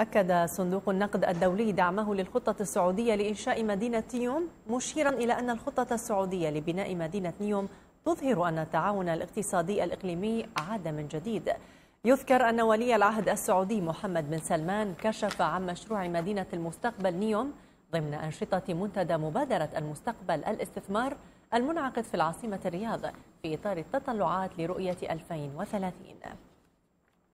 أكد صندوق النقد الدولي دعمه للخطة السعودية لإنشاء مدينة نيوم مشيرا إلى أن الخطة السعودية لبناء مدينة نيوم تظهر أن التعاون الاقتصادي الإقليمي عاد من جديد يذكر أن ولي العهد السعودي محمد بن سلمان كشف عن مشروع مدينة المستقبل نيوم ضمن أنشطة منتدى مبادرة المستقبل الاستثمار المنعقد في العاصمة الرياض في إطار التطلعات لرؤية 2030